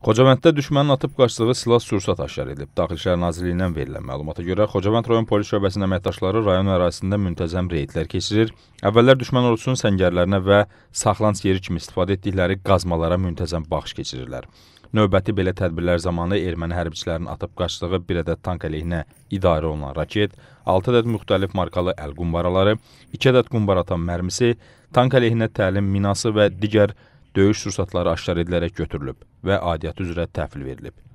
Xocavənddə düşmənin atıb qaçdığı silah-sursat aşkar edilib. Daxili İşlər Nazirliyindən verilən məlumata görə Xocavənd rayon polis şöbəsinin əməkdaşları rayon ərazisində müntəzəm reydlər keçirir. Əvvəllər düşmən ordusunun səngərlərinə və saxlanc yeri kimi istifadə etdikləri qazmalara müntəzəm baxış keçirirlər. Növbəti belə tədbirlər zamanı erməni hərbçilərinin atıb qaçdığı bir ədəd tank əleyhinə idarə olunan raket, 6 ədəd müxtəlif markalı əl qumbaraları, 2 ədəd qumbar atan mərmisi, tank əleyhinə təlim minası və digər döyüş sursatları aşkar edilərək götürülüb və adiyyatı üzrə təhvil verilib.